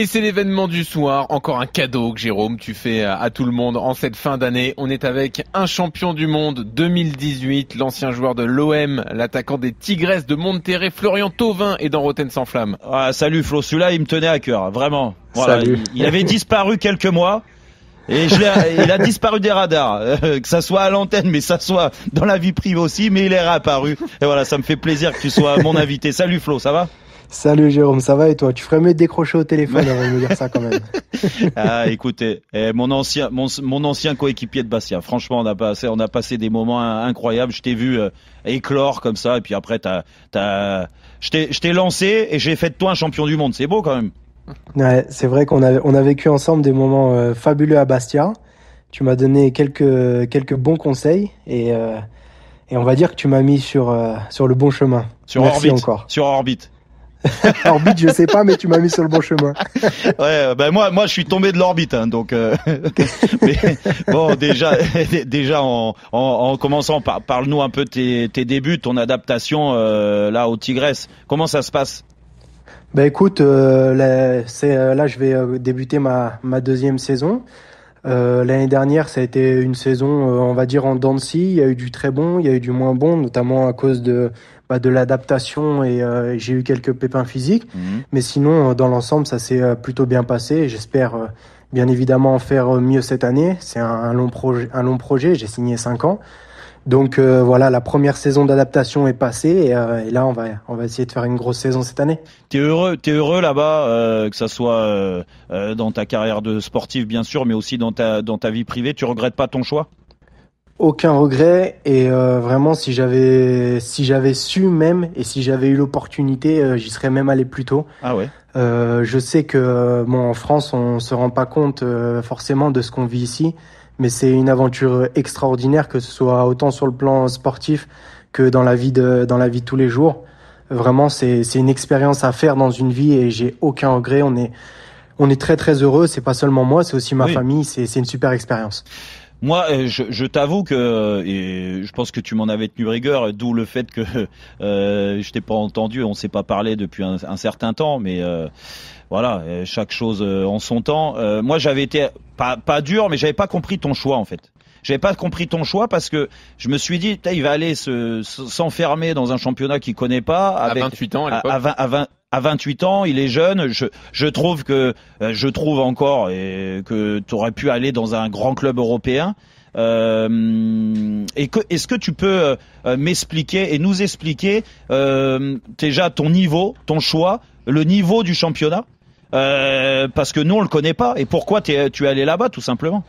Et c'est l'événement du soir, encore un cadeau que Jérôme, tu fais euh, à tout le monde en cette fin d'année. On est avec un champion du monde 2018, l'ancien joueur de l'OM, l'attaquant des Tigresses de Monterrey, Florian Tauvin, et dans Rotten sans flamme. Ah, salut Flo, celui-là il me tenait à cœur, vraiment. Il, avait disparu quelques mois. Et il a disparu des radars, euh, que ça soit à l'antenne, mais ça soit dans la vie privée aussi, mais il est réapparu. Et voilà, ça me fait plaisir que tu sois mon invité. Salut Flo, ça va Salut Jérôme, ça va et toi Tu ferais mieux de décrocher au téléphone avant de me dire ça quand même. ah, écoutez, eh, mon ancien, mon, ancien coéquipier de Bastia, Franchement, on a passé, on a passé des moments incroyables. Je t'ai vu euh, éclore comme ça, et puis après, t'as, t'as, je t'ai lancé et j'ai fait de toi un champion du monde. C'est beau quand même. Ouais, c'est vrai qu'on a, on a vécu ensemble des moments euh, fabuleux à Bastia. Tu m'as donné quelques, quelques bons conseils et, euh, on va dire que tu m'as mis sur, sur le bon chemin. Sur orbite. Encore. Sur orbite. Orbite, je sais pas, mais tu m'as mis sur le bon chemin. ouais, euh, ben moi, moi, je suis tombé de l'orbite, hein, donc. Euh, bon, déjà, déjà en, commençant, par, parle-nous un peu tes, tes débuts, ton adaptation euh, là au Tigresse. Comment ça se passe Ben écoute, là, je vais débuter ma, deuxième saison. L'année dernière, ça a été une saison, on va dire, en Dancy. Il y a eu du très bon, il y a eu du moins bon, notamment à cause de de l'adaptation et euh, j'ai eu quelques pépins physiques. Mhm. Mais sinon, euh, dans l'ensemble, ça s'est euh, plutôt bien passé. J'espère bien évidemment en faire mieux cette année. C'est un, long projet. Un long projet. J'ai signé cinq ans. Donc voilà, la première saison d'adaptation est passée et, là on va on va essayer de faire une grosse saison cette année. T'es heureux, t'es heureux là-bas, que ça soit dans ta carrière de sportif bien sûr, mais aussi dans ta dans ta vie privée. Tu regrettes pas ton choix aucun regret et euh, vraiment si j'avais si j'avais su même et si j'avais eu l'opportunité euh, j'y serais même allé plus tôt. Ah ouais. Euh, je sais que euh, bon en France on se rend pas compte forcément de ce qu'on vit ici mais c'est une aventure extraordinaire que ce soit autant sur le plan sportif que dans la vie de dans la vie de tous les jours. Vraiment c'est c'est une expérience à faire dans une vie et j'ai aucun regret, on est on est très très heureux, c'est pas seulement moi, c'est aussi ma famille, c'est c'est une super expérience. Moi, euh, je, je t'avoue que, euh, et je pense que tu m'en avais tenu rigueur, euh, d'où le fait que euh, je t'ai pas entendu, on s'est pas parlé depuis un, certain temps, mais voilà, chaque chose en son temps. moi, j'avais été pas, pas dur, mais j'avais pas compris ton choix en fait. J'avais pas compris ton choix parce que je me suis dit, il va aller s'enfermer se, dans un championnat qu'il connaît pas. à 28 ans à, à, 20, à 20, à 28 ans, il est jeune. Je, trouve que euh, je trouve encore et que tu aurais pu aller dans un grand club européen. Euh, est-ce que tu peux euh, m'expliquer et nous expliquer déjà ton niveau, ton choix, le niveau du championnat Parce que nous on le connaît pas. Et pourquoi es, tu es allé là-bas tout simplement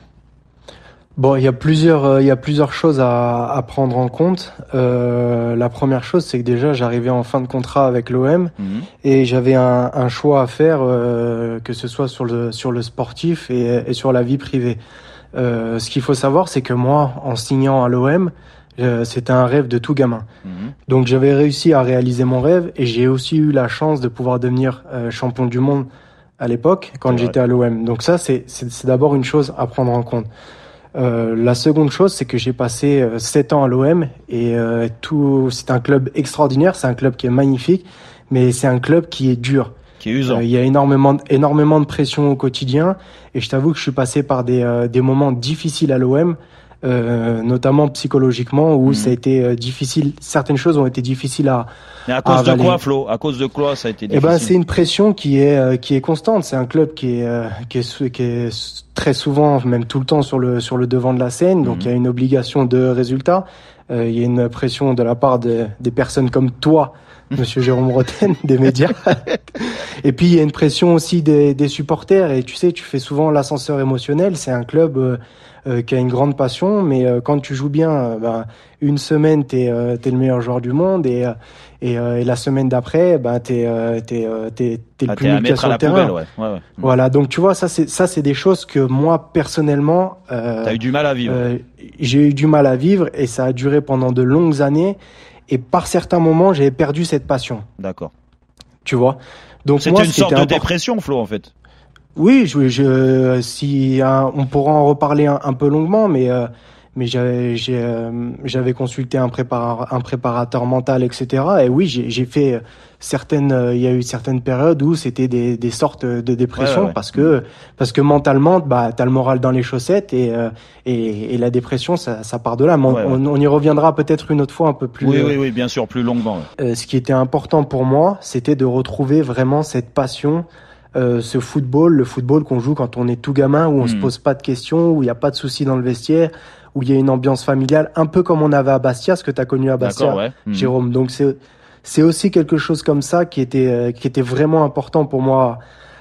Bon, il y a plusieurs, euh, il y a plusieurs choses à, à prendre en compte. Euh, la première chose, c'est que déjà, j'arrivais en fin de contrat avec l'OM mhm. et j'avais un, un, choix à faire, euh, que ce soit sur le sur le sportif et, et sur la vie privée. Euh, ce qu'il faut savoir, c'est que moi, en signant à l'OM, euh, c'était un rêve de tout gamin. Mhm. Donc, j'avais réussi à réaliser mon rêve et j'ai aussi eu la chance de pouvoir devenir champion du monde à l'époque quand j'étais à l'OM. Donc ça, c'est d'abord une chose à prendre en compte. Euh, la seconde chose, c'est que j'ai passé 7 euh, ans à l'OM et euh, tout, c'est un club extraordinaire, c'est un club qui est magnifique, mais c'est un club qui est dur. Qui est usant. Il y a énormément, énormément de pression au quotidien et je t'avoue que je suis passé par des, des moments difficiles à l'OM euh, notamment psychologiquement, où ça a été euh, difficile. Certaines choses ont été difficiles à. Mais à cause de quoi, Flo À cause de quoi ça a été eh ben, difficile ben, c'est une pression qui est euh, qui est constante. C'est un club qui est qui est, qui est très souvent, même tout le temps, sur le sur le devant de la scène. Donc, mhm. il y a une obligation de résultat. Il y a une pression de la part des personnes comme toi. Mhm. Monsieur Jérôme Roten des médias. et puis il y a une pression aussi des, des supporters. Et tu sais, tu fais souvent l'ascenseur émotionnel. C'est un club euh, qui a une grande passion, mais euh, quand tu joues bien, euh, ben, une semaine, tu es, le meilleur joueur du monde, et, et, la semaine d'après, ben tu es, le ah, plus nul sur le terrain. Mm. Voilà, donc tu vois, ça c'est des choses que moi, personnellement... T'as eu du mal à vivre. J'ai eu du mal à vivre, et ça a duré pendant de longues années, et par certains moments, j'ai perdu cette passion. D'accord. Tu vois donc c'était une sorte de dépression, Flo, en fait. Oui, je, je si on pourra en reparler un, peu longuement, mais euh, mais euh, j'avais consulté un, préparateur, un préparateur mental, etc. Et oui, j'ai fait euh, certaines, il y a eu certaines périodes où c'était des, des sortes de dépression parce que parce que mentalement, bah t'as le moral dans les chaussettes et et, et la dépression, ça, ça, part de là. Mais on, y reviendra peut-être une autre fois un peu plus. Oui, oui, oui, bien sûr, plus longuement. ce qui était important pour moi, c'était de retrouver vraiment cette passion. Euh, ce football, le football qu'on joue quand on est tout gamin, où on se hmm. pose pas de questions, où il y a pas de soucis dans le vestiaire, où il y a une ambiance familiale, un peu comme on avait à Bastia, ce que tu as connu à Bastia, hmm. Jérôme. Donc c'est c'est aussi quelque chose comme ça qui était euh, qui était vraiment important pour moi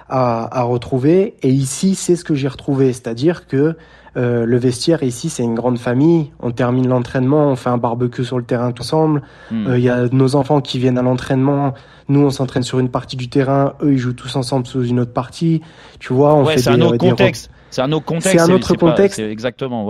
à, à retrouver. Et ici, c'est ce que j'ai retrouvé, c'est-à-dire que euh, le vestiaire ici, c'est une grande famille. On termine l'entraînement, on fait un barbecue sur le terrain tous ensemble. Hmm. Euh, il y a nos enfants qui viennent à l'entraînement. Nous, on s'entraîne sur une partie du terrain. Eux, ils jouent tous ensemble sur une autre partie. Tu vois, on fait des, un euh, autre contexte. C'est un autre contexte. exactement.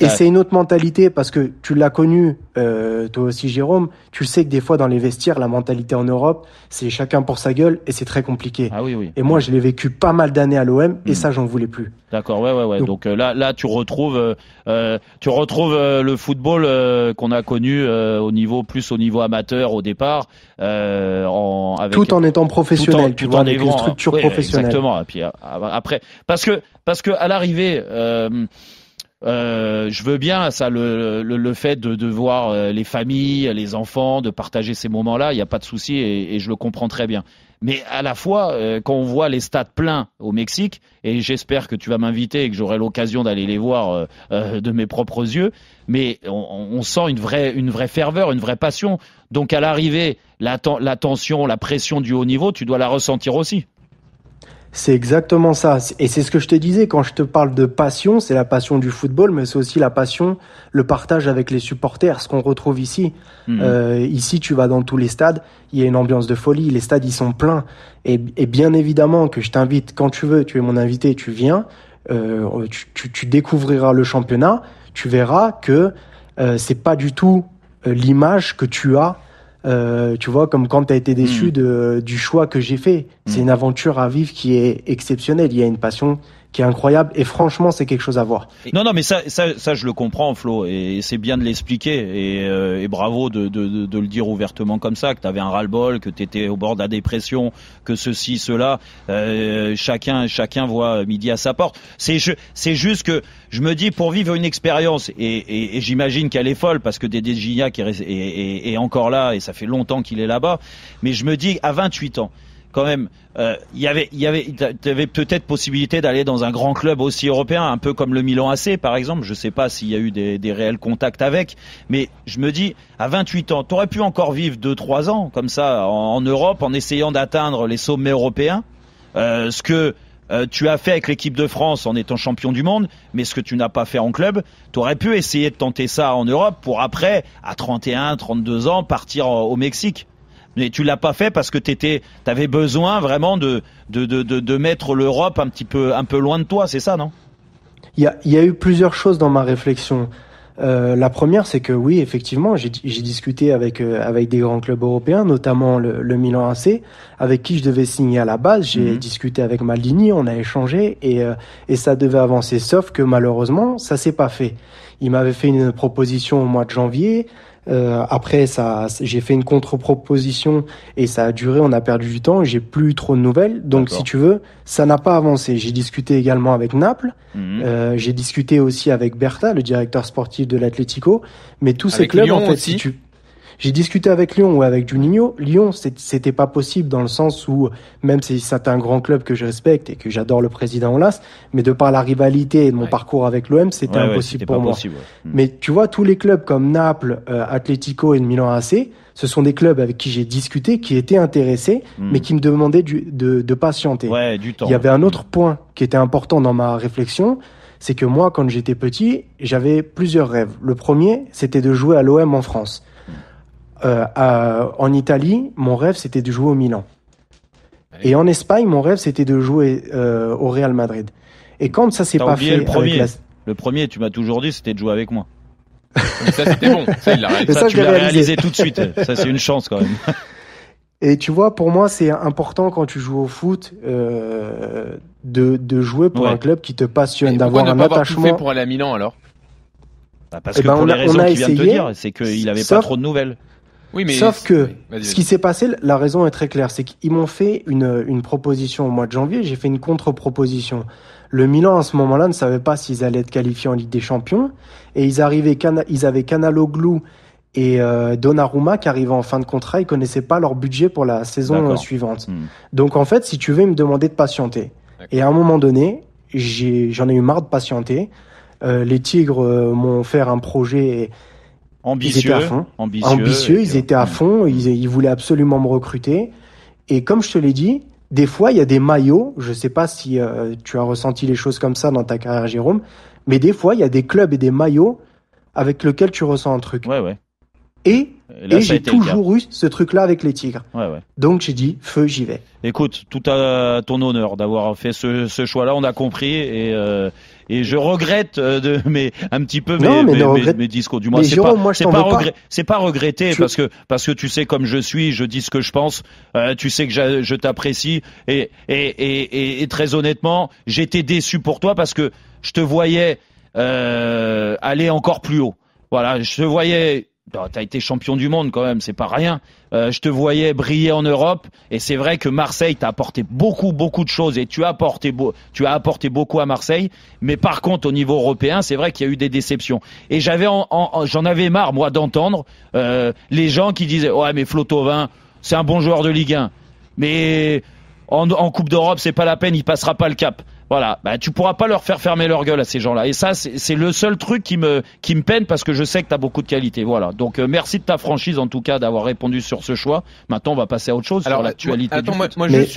Et c'est une autre mentalité parce que tu l'as connu, euh, toi aussi, Jérôme. Tu sais que des fois, dans les vestiaires, la mentalité en Europe, c'est chacun pour sa gueule et c'est très compliqué. Ah oui, oui. Et moi, je l'ai vécu pas mal d'années à l'OM et hmm. ça, j'en voulais plus. D'accord. Ouais, ouais, ouais. Donc, euh, là, là, tu retrouves, euh, tu retrouves le football qu'on a connu au niveau plus au niveau amateur au départ euh, en, avec, tout en étant professionnel, tout, en, tout vois, une structure professionnelle. Exactement. Et puis euh, après, parce que parce que à l'arrivée, euh, euh, je veux bien ça, le, fait de, voir euh, les familles, les enfants, de partager ces moments-là, il n'y a pas de souci et, je le comprends très bien. Mais à la fois, euh, quand on voit les stades pleins au Mexique, et j'espère que tu vas m'inviter et que j'aurai l'occasion d'aller les voir de mes propres yeux, mais on, sent une vraie, une vraie ferveur, une vraie passion. Donc à l'arrivée, la, la tension, la pression du haut niveau, tu dois la ressentir aussi. C'est exactement ça. Et c'est ce que je te disais quand je te parle de passion, c'est la passion du football, mais c'est aussi la passion, le partage avec les supporters, ce qu'on retrouve ici. Mhm. Euh, ici, tu vas dans tous les stades, il y a une ambiance de folie, les stades, ils sont pleins. Et, bien évidemment que je t'invite quand tu veux, tu es mon invité, tu viens, euh, tu, découvriras le championnat, tu verras que euh, c'est pas du tout euh, l'image que tu as euh, tu vois, comme quand tu as été déçu hmm. de, du choix que j'ai fait. C'est hmm. une aventure à vivre qui est exceptionnelle. Il y a une passion qui est incroyable. Et franchement, c'est quelque chose à voir. Non, non, mais ça, ça, je le comprends, Flo, et c'est bien de l'expliquer. Et, euh, bravo de, le dire ouvertement comme ça, que tu avais un ras-le-bol, que tu étais au bord de la dépression, que ceci, cela. Euh, chacun, chacun voit euh, midi à sa porte. C'est, c'est juste que je me dis pour vivre une expérience, et, j'imagine qu'elle est folle parce que Dédé Gignac est encore là et ça fait longtemps qu'il est là-bas. Mais je me dis à 28 ans quand même, euh, y avait, y avait, peut-être possibilité d'aller dans un grand club aussi européen, un peu comme le Milan AC par exemple. Je ne sais pas s'il y a eu des, réels contacts avec, mais je me dis, à 28 ans, tu aurais pu encore vivre 2-3 ans comme ça en, Europe, en essayant d'atteindre les sommets européens. Euh, ce que euh, tu as fait avec l'équipe de France en étant champion du monde, mais ce que tu n'as pas fait en club, tu aurais pu essayer de tenter ça en Europe pour après, à 31, 32 ans, partir au Mexique. Mais tu l'as pas fait parce que t'étais, t'avais besoin vraiment de de, de, de, de mettre l'Europe un petit peu un peu loin de toi, c'est ça, non Il y a, y a eu plusieurs choses dans ma réflexion. Euh, la première, c'est que oui, effectivement, j'ai discuté avec euh, avec des grands clubs européens, notamment le, le, Milan AC, avec qui je devais signer à la base. J'ai mhm. discuté avec Maldini, on a échangé et euh, et ça devait avancer. Sauf que malheureusement, ça s'est pas fait. Il m'avait fait une proposition au mois de janvier. Euh, après, ça, j'ai fait une contre-proposition et ça a duré. On a perdu du temps. J'ai plus trop de nouvelles. Donc, si tu veux, ça n'a pas avancé. J'ai discuté également avec Naples. Mhm. Euh, j'ai discuté aussi avec Bertha, le directeur sportif de l'Atlético. Mais tous ces clubs, en fait, si tu j'ai discuté avec Lyon ou avec Juninho. Lyon, c'était pas possible dans le sens où, même si c'est un grand club que je respecte et que j'adore le président Olas, mais de par la rivalité et de mon parcours avec l'OM, c'était impossible pour moi. Hmm. mais tu vois, tous les clubs comme Naples, Atletico euh, Atlético et Milan AC, ce sont des clubs avec qui j'ai discuté, qui étaient intéressés, hmm. mais qui me demandaient de, de, patienter. Ouais, du temps. Il y avait un hmm. autre point qui était important dans ma réflexion, c'est que moi, quand j'étais petit, j'avais plusieurs rêves. Le premier, c'était de jouer à l'OM en France. Euh, en Italie, mon rêve, c'était de jouer au Milan. Et en Espagne, mon rêve, c'était de jouer euh, au Real Madrid. Et quand ça s'est pas fait, le premier, le premier, tu m'as toujours dit, c'était de jouer avec moi. ça, c'était bon. Ça, tu l'as réalisé. tout de suite. ça, c'est une chance quand même. Et tu vois, pour moi, c'est important quand tu joues au foot euh, de, de, jouer pour un club qui te passionne, d'avoir un pas attachement. Avoir tout fait pour aller à Milan alors bah, Parce eh que ben, pour on a, les raisons qu'il vient de dire, c'est qu'il n'avait pas trop de nouvelles. Oui, mais Sauf que ce qui s'est passé, la raison est très claire, c'est qu'ils m'ont fait une, une proposition au mois de janvier, j'ai fait une contre-proposition. Le Milan, à ce moment-là, ne savait pas s'ils allaient être qualifiés en Ligue des Champions, et ils, arrivaient, ils avaient Canaloglou et euh, Donnarumma qui arrivaient en fin de contrat, ils connaissaient pas leur budget pour la saison euh, suivante. Hmm. Donc en fait, si tu veux, me demander de patienter. Et à un moment donné, j'en ai, eu marre de patienter. Euh, les Tigres m'ont offert un projet ambitieux, ils étaient à fond. ambitieux, ils étaient à fond, euh, ils, voulaient absolument me recruter. Et comme je te l'ai dit, des fois, il y a des maillots, je ne sais pas si euh, tu as ressenti les choses comme ça dans ta carrière, Jérôme, mais des fois, il y a des clubs et des maillots avec lesquels tu ressens un truc. Ouais, ouais. Et, et j'ai toujours eu ce truc-là avec les Tigres. Ouais, ouais. Donc j'ai dit, feu, j'y vais. Écoute, tout à ton honneur d'avoir fait ce, choix-là, on a compris. Et, euh, et je regrette euh, de mais un petit peu mes, mais mes, discours. Du moins, c'est pas, c'est pas, regretter parce que parce que tu sais comme je suis, je dis ce que je pense. Euh, tu sais que je, t'apprécie et et, et et, très honnêtement, j'étais déçu pour toi parce que je te voyais euh, aller encore plus haut. Voilà, je te voyais bah, t'as été champion du monde quand même, c'est pas rien. Euh, je te voyais briller en Europe et c'est vrai que Marseille t'a apporté beaucoup, beaucoup de choses et tu as apporté, tu as apporté beaucoup à Marseille. Mais par contre, au niveau européen, c'est vrai qu'il y a eu des déceptions. Et j'avais, j'en avais marre moi d'entendre euh, les gens qui disaient ouais mais Flotovin, c'est un bon joueur de Ligue 1, mais en, en Coupe d'Europe, c'est pas la peine, il passera pas le cap. Voilà, bah, tu pourras pas leur faire fermer leur gueule à ces gens-là. Et ça, c'est le seul truc qui me, qui me peine parce que je sais que tu as beaucoup de qualité. Voilà. Donc euh, merci de ta franchise en tout cas d'avoir répondu sur ce choix. Maintenant, on va passer à autre chose, sur l'actualité.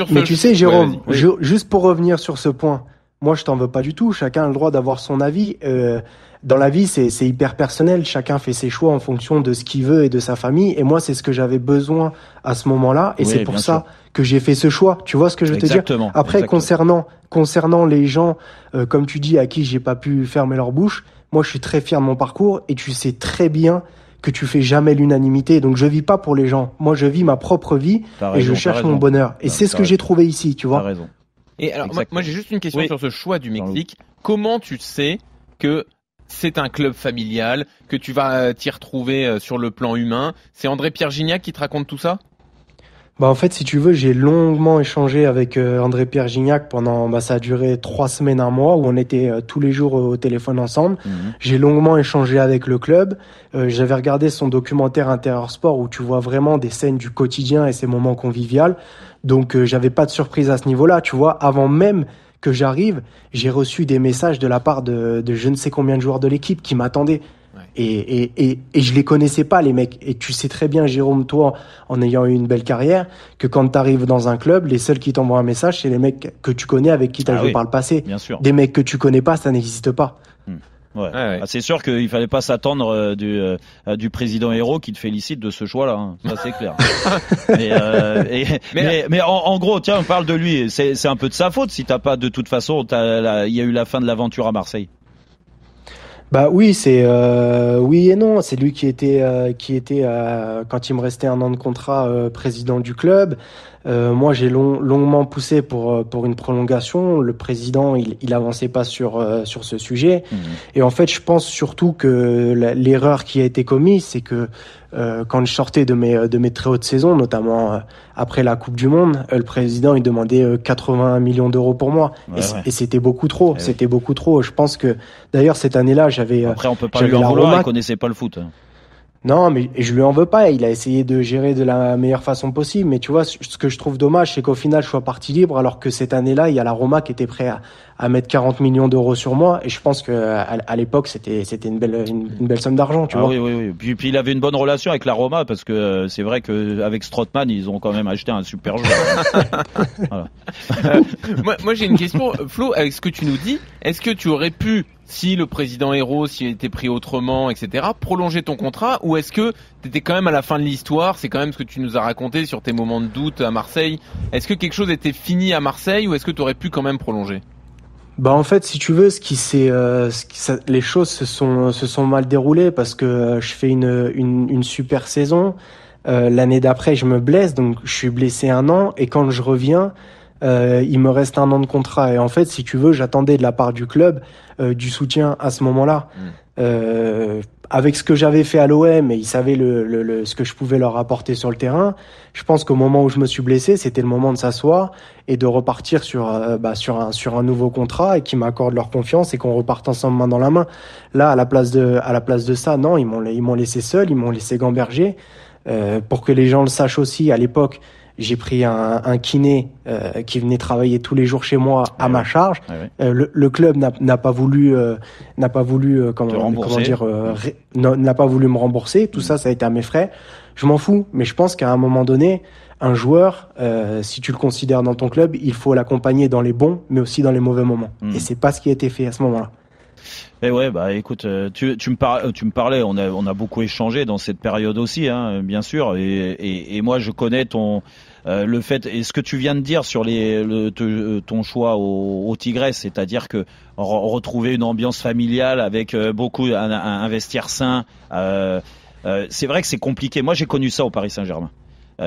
mais, tu sais, Jérôme, juste pour revenir sur ce point, moi, je t'en veux pas du tout. Chacun a le droit d'avoir son avis. Euh, dans la vie, c'est hyper personnel. Chacun fait ses choix en fonction de ce qu'il veut et de sa famille. Et moi, c'est ce que j'avais besoin à ce moment-là. Et c'est pour ça que j'ai fait ce choix. Tu vois ce que je veux te dire Après, concernant concernant les gens, euh, comme tu dis, à qui j'ai pas pu fermer leur bouche. Moi, je suis très fier de mon parcours. Et tu sais très bien que tu fais jamais l'unanimité. Donc je vis pas pour les gens. Moi je vis ma propre vie et je cherche mon bonheur. Et c'est ce que j'ai trouvé ici, tu vois. Et alors, moi, j'ai juste une question sur ce choix du Mexique. Comment tu sais que c'est un club familial, que tu vas euh, t'y retrouver euh, sur le plan humain C'est André-Pierre Gignac qui te raconte tout ça bah en fait, si tu veux, j'ai longuement échangé avec euh, André Pierre Gignac pendant, bah, ça a duré trois semaines, un mois, où on était tous les jours au téléphone ensemble. Mhm. J'ai longuement échangé avec le club. J'avais regardé son documentaire Intérieur Sport où tu vois vraiment des scènes du quotidien et ses moments conviviaux. Donc euh, j'avais pas de surprise à ce niveau-là, tu vois. Avant même que j'arrive, j'ai reçu des messages de la part de, je ne sais combien de joueurs de l'équipe qui m'attendaient. Et, et, je les connaissais pas, les mecs. Et tu sais très bien, Jérôme, toi, en ayant eu une belle carrière, que quand tu arrives dans un club, les seuls qui t'envoient un message, c'est les mecs que tu connais, avec qui tu as ah joué par le passé. Bien sûr. Des mecs que tu connais pas, ça n'existe pas. Ah, c'est sûr qu'il fallait pas s'attendre euh, du, euh, du président héros qui te félicite de ce choix-là. Hein. Ça c'est clair. mais, euh, en, gros, tiens, on parle de lui. C'est un peu de sa faute si t'as pas de toute façon. Il y a eu la fin de l'aventure à Marseille. Bah oui, c'est euh, oui et non. C'est lui qui était euh, qui était euh, quand il me restait un an de contrat euh, président du club. moi, j'ai long, longuement poussé pour pour une prolongation. Le président, il, il avançait pas sur sur ce sujet. Mmh. Et en fait, je pense surtout que l'erreur qui a été commise, c'est que euh, quand je sortais de mes, euh, de mes très hautes saisons, notamment euh, après la Coupe du Monde, le président il demandait 80 millions d'euros pour moi, et, c'était beaucoup trop. Eh c'était beaucoup trop. Je pense que d'ailleurs cette année-là, j'avais. Après, on peut pas lui en vouloir. Il connaissait pas le foot. Non, mais je lui en veux pas. Il a essayé de gérer de la meilleure façon possible. Mais tu vois, ce que je trouve dommage, c'est qu'au final, je sois parti libre, alors que cette année-là, il y a la Roma qui était prêt à, mettre 40 millions d'euros sur moi. Et je pense que à, l'époque, c'était c'était une belle une, belle somme d'argent, tu ah vois. Oui, oui, oui. Puis, il avait une bonne relation avec la Roma parce que euh, c'est vrai que avec ils ont quand même acheté un super joueur. moi j'ai une question, Flo. Avec ce que tu nous dis, est-ce que tu aurais pu si le président héros, s'il était pris autrement, etc., prolonger ton contrat Ou est-ce que tu étais quand même à la fin de l'histoire C'est quand même ce que tu nous as raconté sur tes moments de doute à Marseille. Est-ce que quelque chose était fini à Marseille ou est-ce que tu aurais pu quand même prolonger bah en fait, si tu veux, ce qui c'est, euh, les choses se sont se sont mal déroulées parce que euh, je fais une super saison. Euh, l'année d'après, je me blesse, donc je suis blessé un an et quand je reviens, euh, il me reste un an de contrat. Et en fait, si tu veux, j'attendais de la part du club euh, du soutien à ce moment-là. Mm. Euh, avec ce que j'avais fait à l'OM et ils savaient le, ce que je pouvais leur apporter sur le terrain, je pense qu'au moment où je me suis blessé, c'était le moment de s'asseoir et de repartir sur, bah, sur, un, sur un nouveau contrat et qu'ils m'accordent leur confiance et qu'on reparte ensemble main dans la main. Là, à la place de, à la place de ça, non, ils m'ont, ils m'ont laissé seul, ils m'ont laissé gamberger. Euh, pour que les gens le sachent aussi, à l'époque, j'ai pris un, kiné euh, qui venait travailler tous les jours chez moi à ah ma charge. Ah euh, le, club n'a pas voulu, n'a pas voulu euh, comment, dire, n'a pas voulu me rembourser. Tout mm. ça, ça a été à mes frais. Je m'en fous, mais je pense qu'à un moment donné, un joueur, si tu le considères dans ton club, il faut l'accompagner dans les bons, mais aussi dans les mauvais moments. Mm. Et c'est pas ce qui a été fait à ce moment-là. Eh ouais, bah écoute, tu, tu, me, parlais, tu me parlais, on a, on a beaucoup échangé dans cette période aussi, hein, bien sûr, et, et, et moi je connais ton, euh, le fait et ce que tu viens de dire sur les, euh, ton choix au, au c'est-à-dire que retrouver une ambiance familiale avec euh, beaucoup un, vestiaire sain, c'est vrai que c'est compliqué. Moi, j'ai connu ça au Paris Saint-Germain.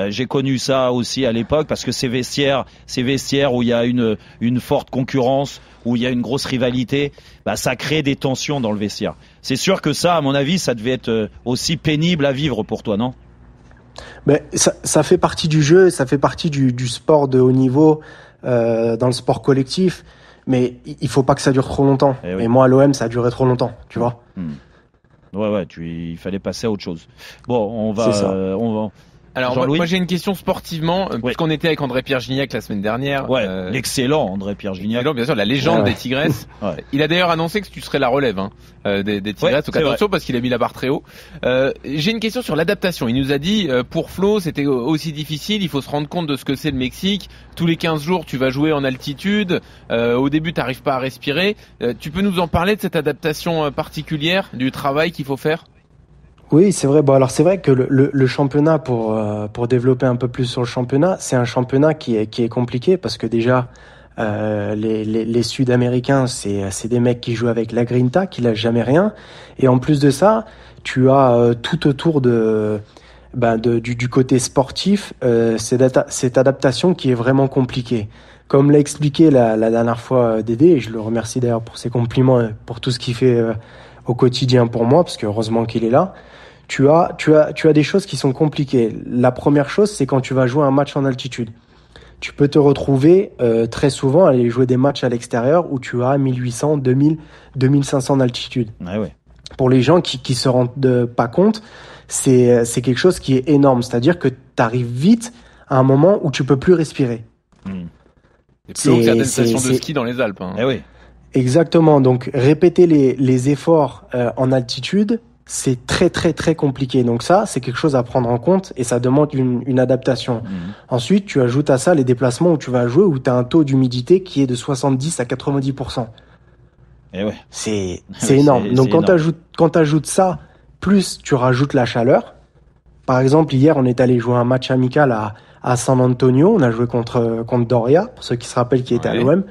j'ai connu ça aussi à l'époque parce que ces vestiaires, ces vestiaires où il y a une, une forte concurrence, où il y a une grosse rivalité, bah, ça crée des tensions dans le vestiaire. C'est sûr que ça, à mon avis, ça devait être aussi pénible à vivre pour toi, non mais ça, fait partie du jeu, ça fait partie du, sport de haut niveau, euh, dans le sport collectif. Mais il faut pas que ça dure trop longtemps. Eh Et, moi, à l'OM, ça a duré trop longtemps, tu vois. Hmm. Ouais, ouais, tu, il fallait passer à autre chose. Bon, on va, euh, on va, alors moi, j'ai une question sportivement euh, puisqu'on était avec André Pierre Gignac la semaine dernière. Ouais, euh, l'excellent André Pierre Gignac. bien sûr, la légende des Tigresses. Il a d'ailleurs annoncé que tu serais la relève hein, euh, des, des, Tigresses au Attention, parce qu'il a mis la barre très haut. j'ai une question sur l'adaptation. Il nous a dit pour Flo c'était aussi difficile. Il faut se rendre compte de ce que c'est le Mexique. Tous les 15 jours tu vas jouer en altitude. au début tu n'arrives pas à respirer. tu peux nous en parler de cette adaptation particulière du travail qu'il faut faire oui, c'est vrai. Bon, alors c'est vrai que le, le, le championnat, pour, euh, pour développer un peu plus sur le championnat, c'est un championnat qui est, qui est compliqué parce que déjà, euh, les, les, les Sud-Américains, c'est des mecs qui jouent avec la Grinta, qui n'a jamais rien. Et en plus de ça, tu as euh, tout autour de, ben de du, du, côté sportif euh, cette, adaptation qui est vraiment compliquée. Comme l'a expliqué la, la, dernière fois Dédé, et je le remercie d'ailleurs pour ses compliments, et pour tout ce qu'il fait au quotidien pour moi, parce que heureusement qu'il est là tu as, tu, as, tu as des choses qui sont compliquées. La première chose, c'est quand tu vas jouer un match en altitude. Tu peux te retrouver euh, très souvent à aller jouer des matchs à l'extérieur où tu as 1800, 2000, 2500 d'altitude. Ah Pour les gens qui ne se rendent euh, pas compte, euh, c'est quelque chose qui est énorme. C'est-à-dire que tu arrives vite à un moment où tu peux plus respirer. Hmm. C'est certaines stations de ski dans les Alpes. Hein. Eh Exactement. Donc répéter les, efforts en altitude, c'est très très très compliqué. Donc ça, c'est quelque chose à prendre en compte et ça demande une, adaptation. Mhm. Ensuite, tu ajoutes à ça les déplacements où tu vas jouer où tu as un taux d'humidité qui est de 70 à 90 eh ouais. C'est c'est énorme. Donc quand tu ajoutes quand ajoutes ça plus tu rajoutes la chaleur. Par exemple, hier, on est allé jouer un match amical à à San Antonio, on a joué contre contre Doria, pour ceux qui se rappellent qui était à l'OM.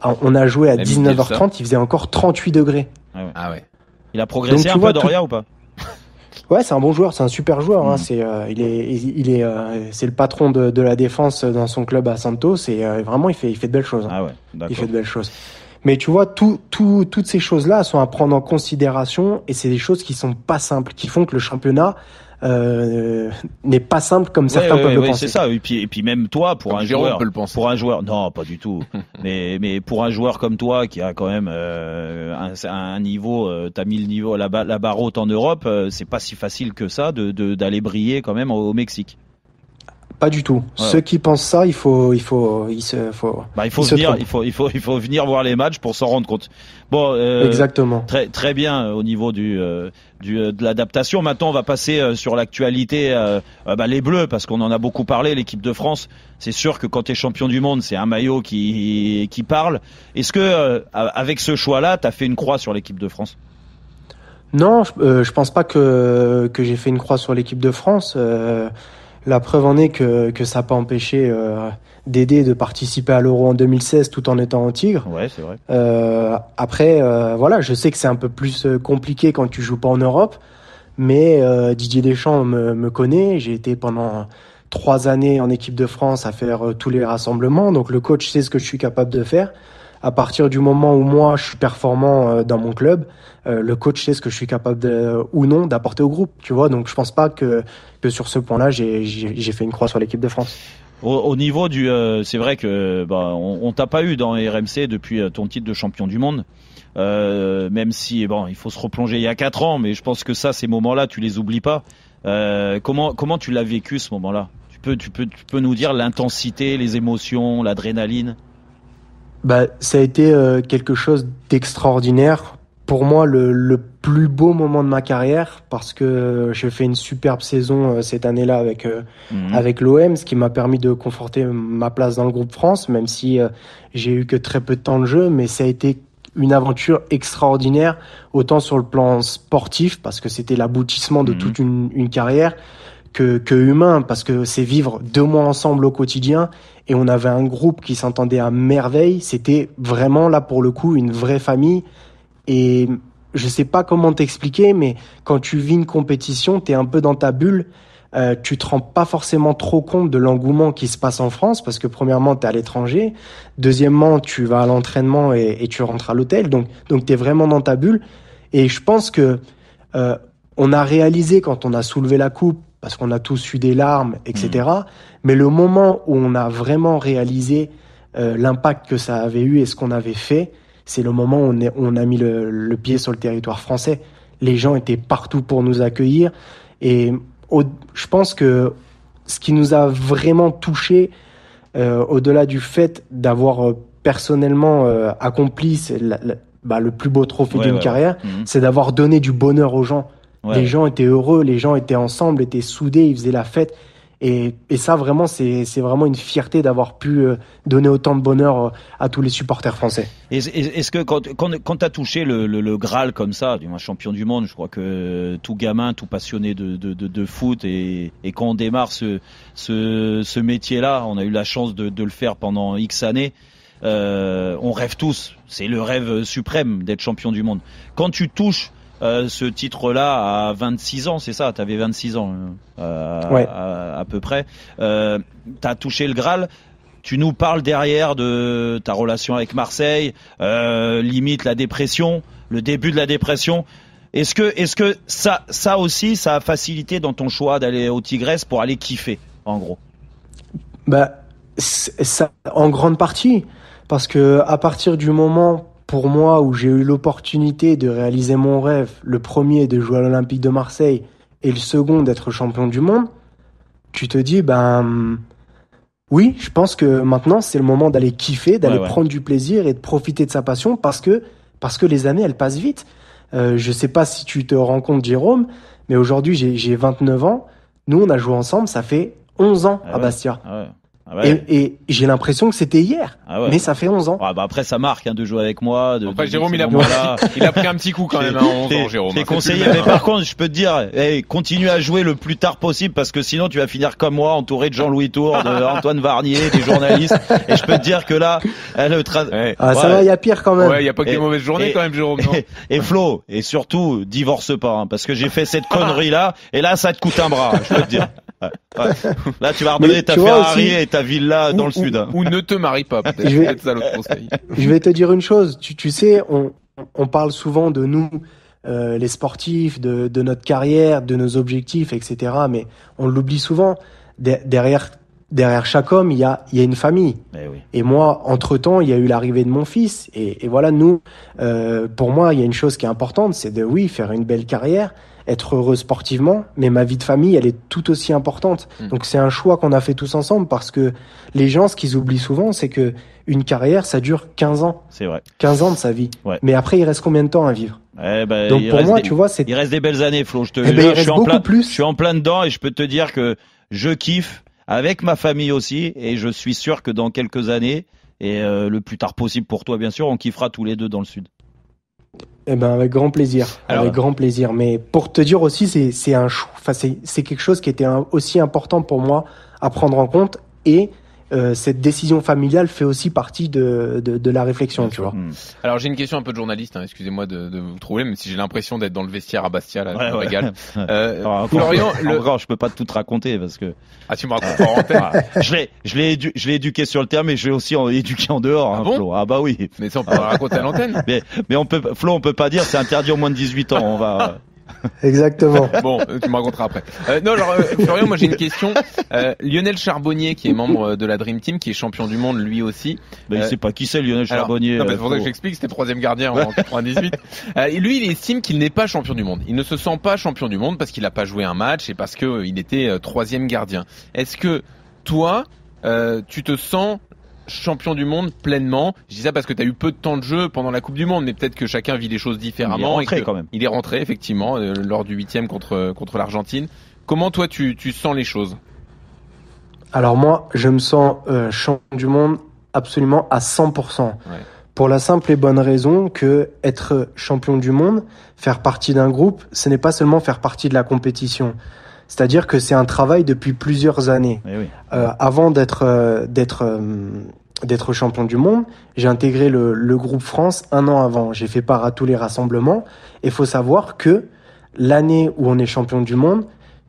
Ah, on a joué à 19h30, il faisait encore 38 degrés. Ah ouais. Ah il a progressé un peu Doria ou pas Ouais, c'est un bon joueur, c'est un super joueur. Hein. Hmm. C'est, euh, il est, il est, euh, le patron de, la défense dans son club à Santos et euh, vraiment il fait, il fait de belles choses. Hein. Ah ouais, il fait de belles choses. Mais tu vois, toutes ces choses-là sont à prendre en considération et c'est des choses qui sont pas simples, qui font que le championnat euh, n'est pas simple comme certains peuvent le penser. ça. Et puis, même toi, pour un joueur, pour un joueur, non, pas du tout. mais, mais pour un joueur comme toi qui a quand même euh, un, niveau, tu euh, t'as mis le niveau la, la barre haute en Europe, c'est pas si facile que ça de d'aller briller quand même au Mexique pas du tout. Ceux qui pensent ça, il faut, il faut, il se, faut. Bah, il faut venir, il faut, il faut, il faut venir voir les matchs pour s'en rendre compte. Bon, euh, exactement. Très, très bien euh, au niveau du, euh, du de l'adaptation. Maintenant, on va passer sur l'actualité. Bah, les Bleus, parce qu'on en a beaucoup parlé. L'équipe de France, c'est sûr que quand tu es champion du monde, c'est un maillot qui qui parle. Est-ce que avec ce choix-là, tu as fait une croix sur l'équipe de France? Non, je, ne pense pas que, que j'ai fait une croix sur l'équipe de France. La preuve en est que, que ça n'a pas empêché euh, d'aider de participer à l'Euro en 2016 tout en étant en Tigre. Ouais, c'est vrai. Euh, après, euh, voilà, je sais que c'est un peu plus compliqué quand tu joues pas en Europe, mais Didier Deschamps me, me connaît. J'ai été pendant trois années en équipe de France à faire tous les rassemblements, donc le coach sait ce que je suis capable de faire à partir du moment où moi je suis performant euh, dans mon club, euh, le coach sait ce que je suis capable euh, ou non d'apporter au groupe, tu vois. Donc je pense pas que, sur ce point-là, j'ai fait une croix sur l'équipe de France. Au, niveau du, c'est vrai que bah, on, t'a pas eu dans RMC depuis ton titre de champion du monde. même si bon, il faut se replonger il y a quatre ans, mais je pense que ça, ces moments-là, tu les oublies pas. comment comment tu l'as vécu ce moment-là tu peux tu peux nous dire l'intensité, les émotions, l'adrénaline bah, ça a été euh, quelque chose d'extraordinaire. Pour moi, le, le, plus beau moment de ma carrière parce que euh, j'ai fait une superbe saison euh, cette année-là avec mhm. avec l'OM, ce qui m'a permis de conforter ma place dans le groupe France, même si j'ai eu que très peu de temps de jeu, mais ça a été une aventure extraordinaire, autant sur le plan sportif parce que c'était l'aboutissement de mhm. toute une, une carrière, que, humain, parce que c'est vivre deux mois ensemble au quotidien, et on avait un groupe qui s'entendait à merveille, c'était vraiment là pour le coup une vraie famille, et je sais pas comment t'expliquer, mais quand tu vis une compétition, t'es un peu dans ta bulle, euh, tu te rends pas forcément trop compte de l'engouement qui se passe en France parce que premièrement t'es à l'étranger, deuxièmement tu vas à l'entraînement et, tu rentres à l'hôtel donc donc tu vraiment dans ta bulle et je pense que euh, on a réalisé quand on a soulevé la coupe parce qu'on a tous eu des larmes, etc. Mm. Mais le moment où on a vraiment réalisé euh, l'impact que ça avait eu et ce qu'on avait fait, c'est le moment où on, a mis le, pied sur le territoire français. Les gens étaient partout pour nous accueillir. Et je pense que ce qui nous a vraiment touchés, euh, au-delà du fait d'avoir euh, personnellement accompli bah, le plus beau trophée d'une carrière, mm. c'est d'avoir donné du bonheur aux gens. Les gens étaient heureux, les gens étaient ensemble, étaient soudés, ils faisaient la fête. Et, ça, vraiment, c'est vraiment une fierté d'avoir pu euh, donner autant de bonheur euh, à tous les supporters français. Est-ce que quand, quand, tu as touché le, le, Graal comme ça, du moins champion du monde, je crois que tout gamin, tout passionné de, de, foot, et, et, quand on démarre ce, métier-là, on a eu la chance de, le faire pendant X années. Euh, on rêve tous, c'est le rêve suprême d'être champion du monde. Quand tu touches euh, ce titre-là à 26 ans, c'est ça Tu avais 26 ans euh, à, peu près. Euh, as touché le Graal. Tu nous parles derrière de ta relation avec Marseille, euh, limite la dépression, le début de la dépression. Est-ce que, est-ce que ça, ça aussi, ça a facilité dans ton choix d'aller au Tigresse pour aller kiffer, en gros Bah, ça, en grande partie, parce que à partir du moment pour moi où j'ai eu l'opportunité de réaliser mon rêve, le premier de jouer à l'Olympique de Marseille et le second d'être champion du monde, tu te dis, ben oui, je pense que maintenant c'est le moment d'aller kiffer, d'aller prendre du plaisir et de profiter de sa passion parce que, parce que les années elles passent vite. Euh, je sais pas si tu te rends compte, Jérôme, mais aujourd'hui j'ai 29 ans. Nous on a joué ensemble, ça fait 11 ans ah à Bastia. Ah ah et, et j'ai l'impression que c'était hier, ah mais ça fait 11 ans. Ah bah après, ça marque hein, de jouer avec moi. De, après, Jérôme, il a, pris un petit coup quand même à 11 ans, Jérôme. Hein, c'est conseillé, mais par contre, je peux te dire, hey, continue à jouer le plus tard possible parce que sinon, tu vas finir comme moi, entouré de Jean-Louis Tour, de Antoine Varnier, des journalistes. et je peux te dire que là, le ah, ça va, il y a pire quand même. Ouais, il y a pas que et, des mauvaises journées quand même, Jérôme. et, Flo, et surtout, divorce pas, hein, parce que j'ai fait cette connerie là, et là, ça te coûte un bras, je peux te dire. Là, tu vas redonner ta Ferrari et ta villa dans le sud. Ou, ne te marie pas, Je, vais... je, vais... te dire une chose. Tu, sais, on, parle souvent de nous, euh, les sportifs, de, notre carrière, de nos objectifs, etc. Mais on l'oublie souvent. derrière, derrière chaque homme, il y a, une famille. Eh et moi, entre-temps, il y a eu l'arrivée de mon fils. Et, voilà, nous, euh, pour moi, il y a une chose qui est importante, c'est de, oui, faire une belle carrière, être heureux sportivement, mais ma vie de famille, elle est tout aussi importante. Mm. Donc c'est un choix qu'on a fait tous ensemble parce que les gens, ce qu'ils oublient souvent, c'est que une carrière, ça dure 15 ans. C'est vrai. 15 ans de sa vie. Mais après, il reste combien de temps à vivre eh ben, Donc pour moi, tu vois, c'est il reste des belles années, Flo. Je te le eh ben, dis je suis en plein, plus. je suis en plein dedans et je peux te dire que je kiffe avec ma famille aussi et je suis sûr que dans quelques années et euh, le plus tard possible pour toi, bien sûr, on kiffera tous les deux dans le sud. Eh ben avec grand plaisir, avec grand plaisir. Mais pour te dire aussi, c'est c'est un, enfin c'est quelque chose qui était aussi important pour moi à prendre en compte et euh, cette décision familiale fait aussi partie de, de, la réflexion, tu vois. Hmm. Alors j'ai une question un peu de journaliste, hein, excusez-moi de, vous trouver, mais si j'ai l'impression d'être dans le vestiaire à Bastia, là, ouais, Euh, encore, Florian, je, ne je peux pas tout te raconter parce que... Ah, tu me racontes ah. en ah. Je l'ai, je l'ai éduqué sur le terrain, mais je l'ai aussi éduqué en dehors, hein, ah Flo. Ah bah oui. Mais ça, on peut raconter à l'antenne. Mais, mais on peut, Flo, on peut pas dire, c'est interdit aux moins de 18 ans, on va... Exactement. bon, tu me raconteras après. Euh, non, alors, euh, Florian, moi j'ai une question. Euh, Lionel Charbonnier, qui est membre de la Dream Team, qui est champion du monde lui aussi. Ben, il sait pas qui c'est Lionel Charbonnier. C'est pour ça que j'explique, c'était troisième gardien en 98. lui, il estime qu'il n'est pas champion du monde. Il ne se sent pas champion du monde parce qu'il n'a pas joué un match et parce qu'il était troisième gardien. Est-ce que toi, tu te sens champion du monde pleinement. Je dis ça parce que tu as eu peu de temps de jeu pendant la Coupe du Monde, mais peut-être que chacun vit les choses différemment. Il est rentré quand même. Il est rentré effectivement euh, lors du huitième contre contre l'Argentine. Comment toi tu, sens les choses Alors moi, je me sens euh, champion du monde absolument à 100%. Pour la simple et bonne raison que être champion du monde, faire partie d'un groupe, ce n'est pas seulement faire partie de la compétition. C'est-à-dire que c'est un travail depuis plusieurs années. Eh euh, avant d'être euh, d'être euh, d'être champion du monde, j'ai intégré le, groupe France un an avant. J'ai fait part à tous les rassemblements. Et faut savoir que l'année où on est champion du monde,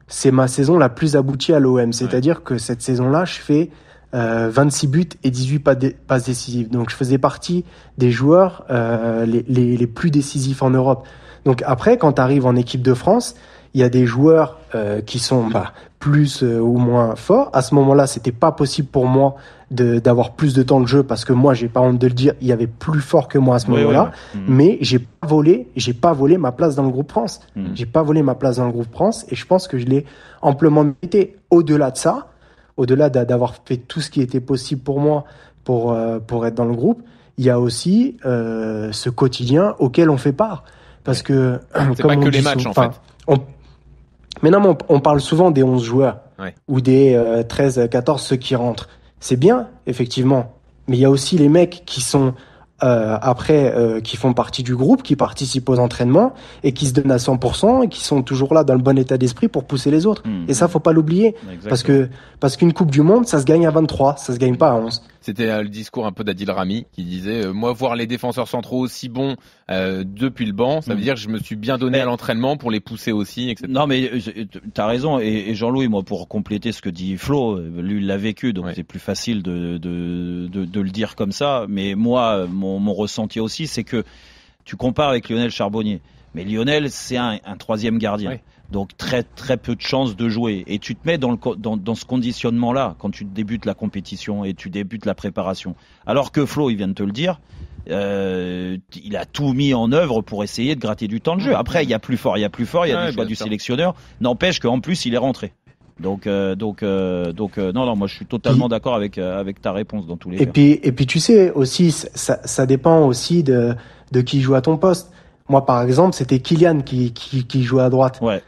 c'est ma saison la plus aboutie à l'OM. C'est-à-dire que cette saison-là, je fais 26 buts et 18 passes décisives. Donc je faisais partie des joueurs les, les, plus décisifs en Europe. Donc après, quand tu arrives en équipe de France, il y a des joueurs euh, qui sont mm. bah, plus euh, ou moins forts. À ce moment-là, c'était pas possible pour moi d'avoir plus de temps de jeu parce que moi, j'ai pas honte de le dire, il y avait plus fort que moi à ce moment-là. Mm. Mais j'ai pas volé, j'ai pas volé ma place dans le groupe France. Mm. J'ai pas volé ma place dans le groupe France et je pense que je l'ai amplement mérité. Au-delà de ça, au-delà d'avoir fait tout ce qui était possible pour moi pour euh, pour être dans le groupe, il y a aussi ce quotidien auquel on fait part parce que comme on les matchs en fait. Maintenant, on, on parle souvent des 11 joueurs ou des 13, euh, 14, ceux qui rentrent. C'est bien, effectivement. Mais il y a aussi les mecs qui sont euh, après, euh, qui font partie du groupe, qui participent aux entraînements et qui se donnent à 100% et qui sont toujours là dans le bon état d'esprit pour pousser les autres. Mmh, et ça, mmh. faut pas l'oublier. Parce que parce qu'une Coupe du Monde, ça se gagne à 23, ça se gagne pas à 11. C'était euh, le discours un peu d'Adil Rami qui disait euh, moi voir les défenseurs centraux aussi bons euh, depuis le banc, ça veut mm. dire que je me suis bien donné à l'entraînement pour les pousser aussi, etc. Non mais t'as raison et, Jean-Louis moi pour compléter ce que dit Flo, lui l'a vécu donc c'est plus facile de, de, le dire comme ça. Mais moi mon, ressenti aussi c'est que tu compares avec Lionel Charbonnier. Mais Lionel, c'est un, troisième gardien. Donc très très peu de chances de jouer. Et tu te mets dans, le, dans, dans ce conditionnement-là quand tu débutes la compétition et tu débutes la préparation. Alors que Flo, il vient de te le dire, euh, il a tout mis en œuvre pour essayer de gratter du temps de jeu. Après, il y a plus fort, il y a plus fort, il y a du choix du sélectionneur. N'empêche qu'en plus, il est rentré. Donc, euh, donc, euh, donc, non, non, moi je suis totalement d'accord avec avec ta réponse dans tous les cas. Et puis, et puis, tu sais aussi, ça, ça dépend aussi de de qui joue à ton poste. Moi, par exemple, c'était Kylian qui, jouait à droite. Ouais.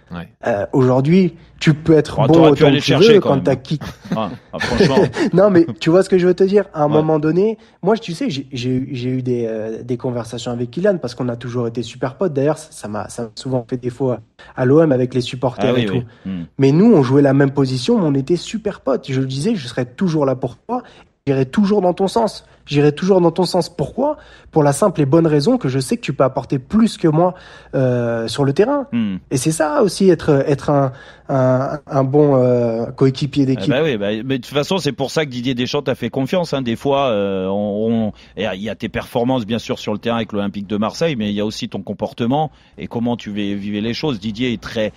Euh, aujourd'hui, tu peux être bon autant que tu veux quand, t'as quitté. Ah, ah, non, mais tu vois ce que je veux te dire. À un moment donné, moi, tu sais, j'ai eu euh, des, conversations avec Kylian parce qu'on a toujours été super potes. D'ailleurs, ça m'a souvent fait défaut à l'OM avec les supporters ah et tout. Hmm. Mais nous, on jouait la même position, mais on était super potes. Je le disais, je serais toujours là pour toi J'irai toujours dans ton sens. J'irai toujours dans ton sens. Pourquoi Pour la simple et bonne raison que je sais que tu peux apporter plus que moi euh, sur le terrain. Hmm. Et c'est ça aussi être être un un, bon euh, coéquipier ah d'équipe. Bah oui, bah, mais de toute façon c'est pour ça que Didier Deschamps t'a fait confiance. Hein. Des fois, euh, on il y a tes performances bien sûr sur le terrain avec l'Olympique de Marseille, mais il y a aussi ton comportement et comment tu vivre les choses. Didier est très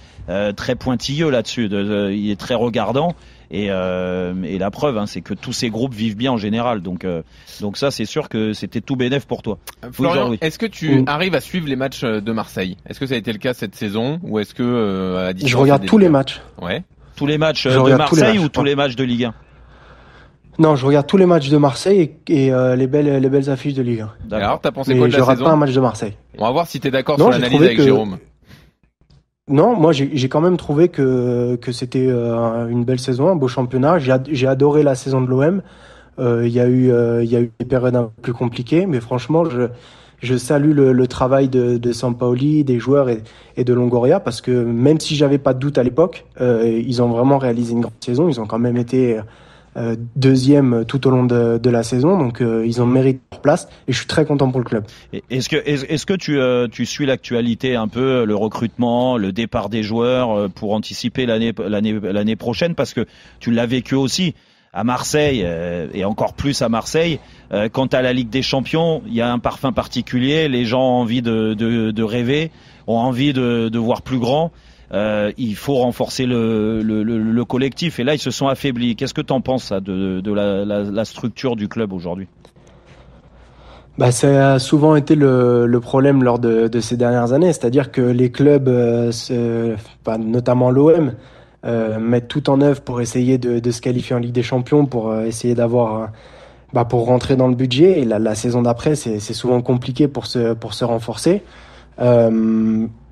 très pointilleux là-dessus. il est très regardant. Et, euh, et la preuve, hein, c'est que tous ces groupes vivent bien en général. Donc, euh, donc ça, c'est sûr que c'était tout bénéf pour toi. Euh, Florian, est-ce que tu mm. arrives à suivre les matchs de Marseille Est-ce que ça a été le cas cette saison ou est-ce que à Je regarde tous les matchs. Ouais. Tous les matchs de Marseille ou tous les matchs de Ligue 1 non, je regarde tous les matchs de Marseille et, les, belles, les belles affiches de Ligue 1. Alors, t'as pensé quoi de la saison rate pas un match de Marseille. On va voir si t'es d'accord sur l'analyse avec Jérôme. Non, moi j'ai quand même trouvé que, que c'était euh, une belle saison, un beau championnat. J'ai adoré la saison de l'OM. Euh, il y y, eu, euh, y, a eu des périodes un peu plus compliquées, mais franchement, je, je salue le, travail de, de Sampaoli, des joueurs et, et, de Longoria, parce que même si j'avais pas de doute à l'époque, euh, ils ont vraiment réalisé une grande saison. Ils ont quand même été euh, deuxième tout au long de, la saison. Donc euh, ils ont mérité leur place et je suis très content pour le club. Est-ce que, est-ce que tu, euh, tu suis l'actualité un peu, le recrutement, le départ des joueurs pour anticiper l'année, l'année, l'année prochaine Parce que tu l'as vécu aussi à Marseille et encore plus à Marseille. quant à la Ligue des Champions, il y a un parfum particulier. Les gens ont envie de, de, de rêver, ont envie de, de voir plus grand. Euh, il faut renforcer le, collectif. Et là, ils se sont affaiblis. Qu'est-ce que tu en penses de, la, structure du club aujourd'hui bah, ça a souvent été le, problème lors de, ces dernières années, c'est-à-dire que les clubs, euh, notamment l'OM, euh, mettent tout en œuvre pour essayer de, se qualifier en Ligue des Champions, pour essayer d'avoir, bah, pour rentrer dans le budget. Et la, saison d'après, c'est souvent compliqué pour se, pour se renforcer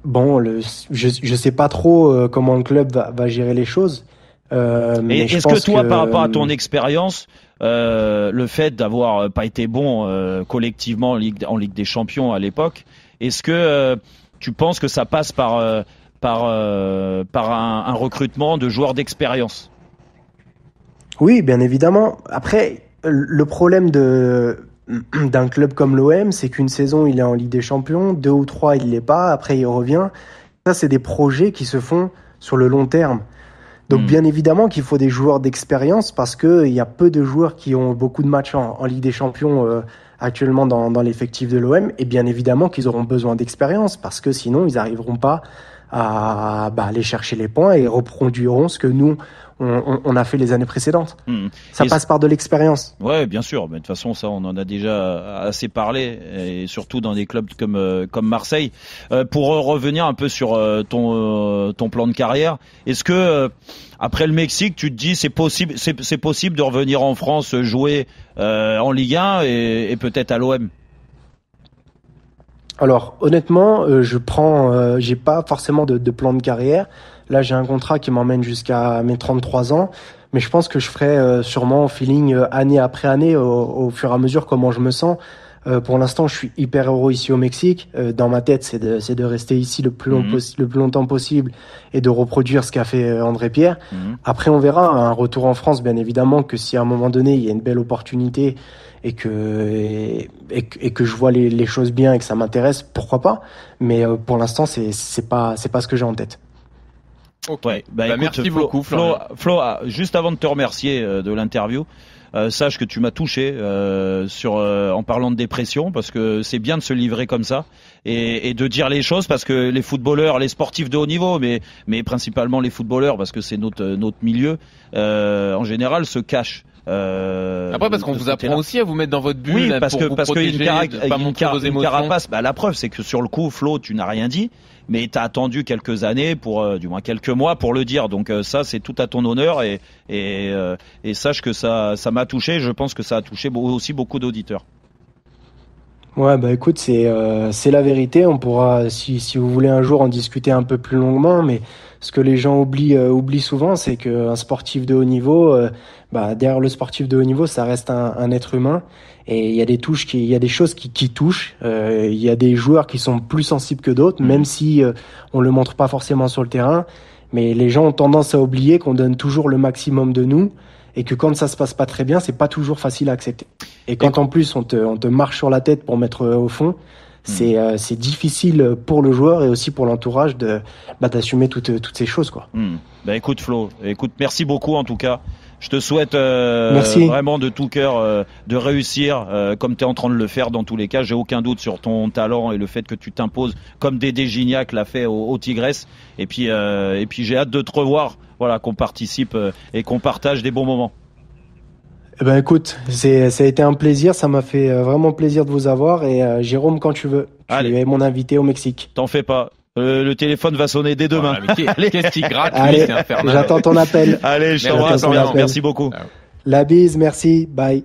bon, le, je ne sais pas trop euh, comment le club va, gérer les choses. Euh, mais est-ce que toi, par rapport à ton euh, expérience, le fait d'avoir pas été bon collectivement en Ligue, des Champions à l'époque, est-ce que tu penses que ça passe par, un, recrutement de joueurs d'expérience Oui, bien évidemment. Après, le problème de, d'un club comme l'OM, c'est qu'une saison il est en Ligue des Champions, deux ou trois il l'est pas, après il revient. Ça c'est des projets qui se font sur le long terme. Donc hmm. bien évidemment qu'il faut des joueurs d'expérience parce que il y a peu de joueurs qui ont beaucoup de matchs en, Ligue des Champions euh, actuellement dans, l'effectif de l'OM et bien évidemment qu'ils auront besoin d'expérience parce que sinon ils arriveront pas à bah, aller chercher les points et reproduiront ce que nous on, a fait les années précédentes. Hmm. Ça passe par de l'expérience. Ouais, bien sûr. Mais de toute façon, ça, on en a déjà assez parlé, et surtout dans des clubs comme euh, Marseille. Euh, pour revenir un peu sur euh, ton plan de carrière, est-ce que après le Mexique, tu te dis c'est possible c'est possible de revenir en France jouer en Ligue 1 et, peut-être à l'OM. Alors honnêtement, je prends, j'ai pas forcément de, plan de carrière. Là, j'ai un contrat qui m'emmène jusqu'à mes 33 ans, mais je pense que je ferai euh, sûrement feeling euh, année après année, au, au, fur et à mesure comment je me sens. Euh, pour l'instant, je suis hyper heureux ici au Mexique. Euh, dans ma tête, c'est de, de, rester ici le plus, long mhm. le plus longtemps possible et de reproduire ce qu'a fait euh, André Pierre. Mhm. Après, on verra hein, un retour en France, bien évidemment, que si à un moment donné, il y a une belle opportunité et que, et, que je vois les, les, choses bien et que ça m'intéresse, pourquoi pas. Mais pour l'instant, c'est pas, pas ce que j'ai en tête. Bah, bah, merci Flo, beaucoup, Flo, ah, juste avant de te remercier euh, de l'interview. Euh, sache que tu m'as touché euh, sur en parlant de dépression parce que c'est bien de se livrer comme ça et, de dire les choses parce que les footballeurs, les sportifs de haut niveau, mais mais principalement les footballeurs parce que c'est notre notre milieu en général se cachent. Euh, Après, parce qu'on vous apprend aussi à vous mettre dans votre bulle, oui, parce pour que une, carapace. la preuve, c'est que sur le coup, Flo, tu n'as rien dit, mais t'as attendu quelques années pour, euh, du moins quelques mois pour le dire. Donc euh, ça, c'est tout à ton honneur et et, euh, et sache que ça ça m'a touché. Je pense que ça a touché aussi beaucoup d'auditeurs. Ouais, bah écoute, c'est euh, c'est la vérité. On pourra, si, si vous voulez un jour, en discuter un peu plus longuement. Mais ce que les gens oublient, euh, oublient souvent, c'est qu'un sportif de haut niveau, euh, bah, derrière le sportif de haut niveau, ça reste un, un être humain. Et il y a des touches, il y a des choses qui, qui touchent. Il y a des joueurs qui sont plus sensibles que d'autres, même mm. si on le montre pas forcément sur le terrain. Mais les gens ont tendance à oublier qu'on donne toujours le maximum de nous et que quand ça se passe pas très bien, c'est pas toujours facile à accepter. Et quand en plus on te, marche sur la tête pour mettre euh, au fond, hmm. euh, c'est difficile pour le joueur et aussi pour l'entourage de bah, d'assumer toutes ces choses quoi. Hmm. Ben, écoute Flo, écoute merci beaucoup en tout cas. Je te souhaite euh, vraiment de tout cœur de réussir comme tu es en train de le faire dans tous les cas. J'ai aucun doute sur ton talent et le fait que tu t'imposes comme Dédé Gignac l'a fait au, au Tigresse. Et puis et puis j'ai hâte de te revoir voilà, qu'on participe euh, et qu'on partage des bons moments. Eh ben écoute, ça a été un plaisir, ça m'a fait euh, vraiment plaisir de vous avoir et euh, Jérôme quand tu veux, tu Allez. mon invité au Mexique. T'en fais pas, le, téléphone va sonner dès demain. Qu'est-ce Allez, J'attends ton appel. Allez, je t'embrasse. Merci beaucoup. Ah La bise, merci. Bye.